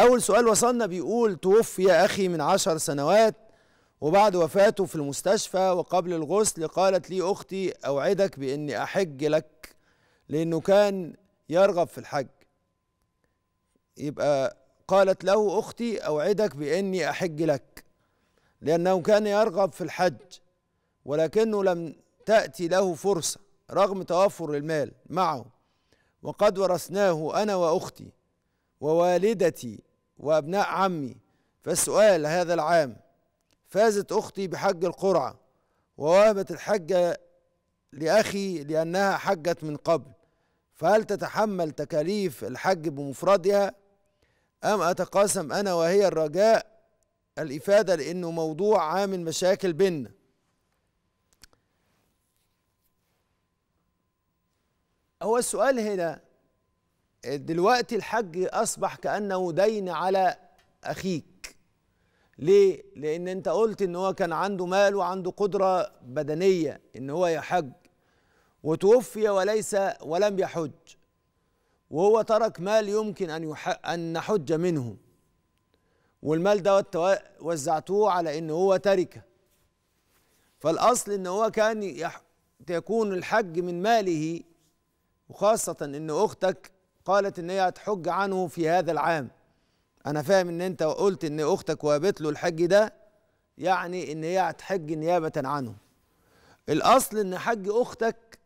أول سؤال وصلنا بيقول توفي أخي من عشر سنوات وبعد وفاته في المستشفى وقبل الغسل قالت لي أختي أوعدك بإني أحج لك لأنه كان يرغب في الحج يبقى قالت له أختي أوعدك بإني أحج لك لأنه كان يرغب في الحج ولكنه لم تأتي له فرصة رغم توفر المال معه وقد ورثناه أنا وأختي ووالدتي وأبناء عمي فالسؤال هذا العام فازت أختي بحج القرعة ووهبت الحجة لأخي لأنها حجت من قبل فهل تتحمل تكاليف الحج بمفردها أم أتقاسم أنا وهي الرجاء الإفادة لأنه موضوع عامل مشاكل بينا هو السؤال هنا دلوقتي الحج اصبح كانه دين على اخيك ليه لان انت قلت ان هو كان عنده مال وعنده قدره بدنيه ان هو يحج وتوفي وليس ولم يحج وهو ترك مال يمكن ان ان نحج منه والمال دوت وزعتوه على ان هو تركه فالاصل ان هو كان يكون الحج من ماله وخاصه ان اختك قالت ان هي هتحج عنه في هذا العام انا فاهم ان انت قلت ان اختك وهبت له الحج ده يعني ان هي هتحج نيابه عنه الاصل ان حج اختك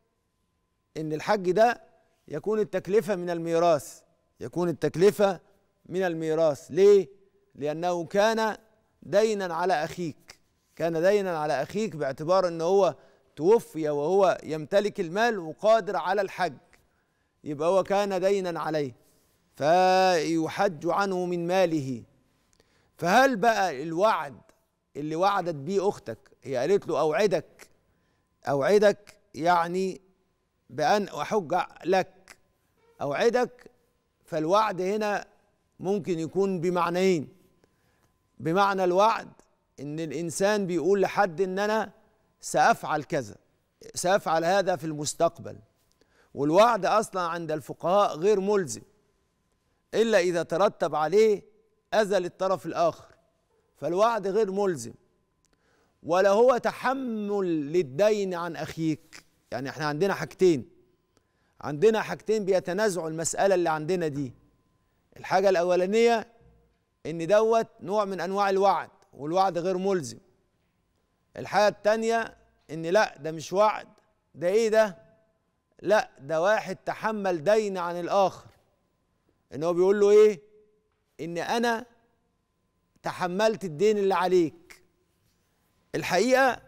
ان الحج ده يكون التكلفه من الميراث يكون التكلفه من الميراث ليه لانه كان دينا على اخيك كان دينا على اخيك باعتبار ان هو توفي وهو يمتلك المال وقادر على الحج يبقى هو كان دينا عليه فيحج عنه من ماله فهل بقى الوعد اللي وعدت بيه اختك هي قالت له اوعدك اوعدك يعني بان احج لك اوعدك فالوعد هنا ممكن يكون بمعنيين بمعنى الوعد ان الانسان بيقول لحد ان انا سافعل كذا سافعل هذا في المستقبل والوعد أصلا عند الفقهاء غير ملزم إلا إذا ترتب عليه أذى للطرف الآخر فالوعد غير ملزم ولا هو تحمل للدين عن أخيك يعني احنا عندنا حاجتين عندنا حاجتين بيتنازعوا المسألة اللي عندنا دي الحاجة الأولانية إن دوت نوع من أنواع الوعد والوعد غير ملزم الحاجة الثانيه إن لا ده مش وعد ده إيه ده لا ده واحد تحمل دين عن الاخر ان هو بيقول له ايه ان انا تحملت الدين اللي عليك الحقيقه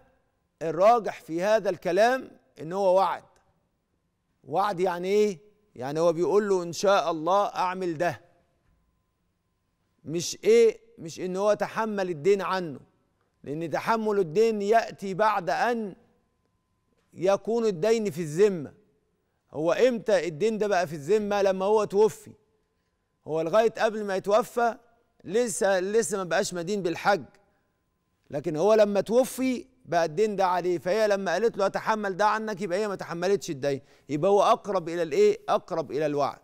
الراجح في هذا الكلام ان هو وعد وعد يعني ايه يعني هو بيقول له ان شاء الله اعمل ده مش ايه مش ان هو تحمل الدين عنه لان تحمل الدين ياتي بعد ان يكون الدين في الذمه هو امتى الدين ده بقى في الذمه لما هو توفي هو لغايه قبل ما يتوفى لسه لسه ما بقاش مدين بالحج لكن هو لما توفي بقى الدين ده عليه فهي لما قالت له اتحمل ده عنك يبقى هي ما تحملتش الدين يبقى هو اقرب الى الايه اقرب الى الوعد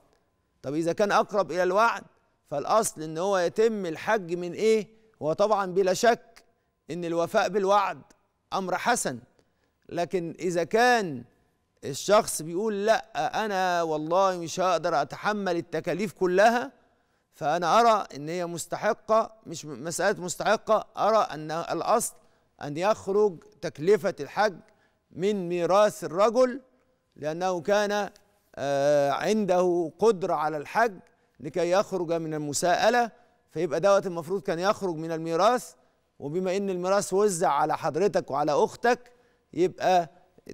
طب اذا كان اقرب الى الوعد فالاصل ان هو يتم الحج من ايه هو طبعا بلا شك ان الوفاء بالوعد امر حسن لكن اذا كان الشخص بيقول لا انا والله مش هقدر اتحمل التكاليف كلها فانا ارى ان هي مستحقه مش مساله مستحقه ارى ان الاصل ان يخرج تكلفه الحج من ميراث الرجل لانه كان آه، عنده قدره على الحج لكي يخرج من المساءله فيبقى دوت المفروض كان يخرج من الميراث وبما ان الميراث وزع على حضرتك وعلى اختك يبقى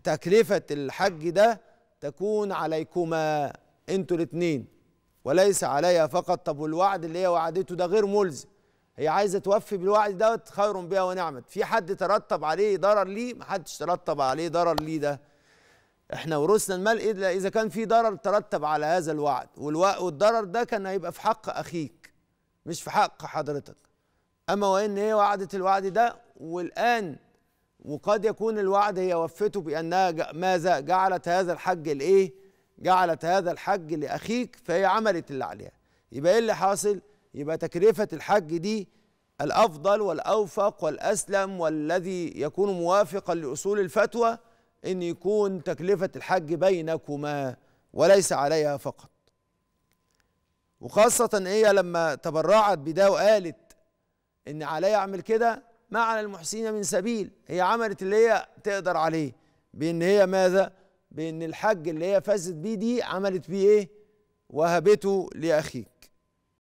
تكلفة الحج ده تكون عليكما انتوا الاثنين وليس عليها فقط طب والوعد اللي هي وعدته ده غير ملزم هي عايزة توفي بالوعد دوت خير بها ونعمت في حد ترتب عليه ضرر ليه ما حدش ترتب عليه ضرر ليه ده احنا ورثنا المال اذا كان في ضرر ترتب على هذا الوعد والضرر ده كان هيبقى في حق اخيك مش في حق حضرتك اما وان هي وعدت الوعد ده والان وقد يكون الوعد هي وفته بأنها ماذا جعلت هذا الحج لايه جعلت هذا الحج لأخيك فهي عملت اللي عليها يبقى إيه اللي حاصل يبقى تكلفة الحج دي الأفضل والأوفق والأسلم والذي يكون موافقا لأصول الفتوى أن يكون تكلفة الحج بينكما وليس عليها فقط وخاصة هي إيه لما تبرعت بده وقالت إن عليا أعمل كده ما على المحسنين من سبيل هي عملت اللي هي تقدر عليه بان هي ماذا بان الحج اللي هي فازت بيه دي عملت بيه ايه وهبته لاخيه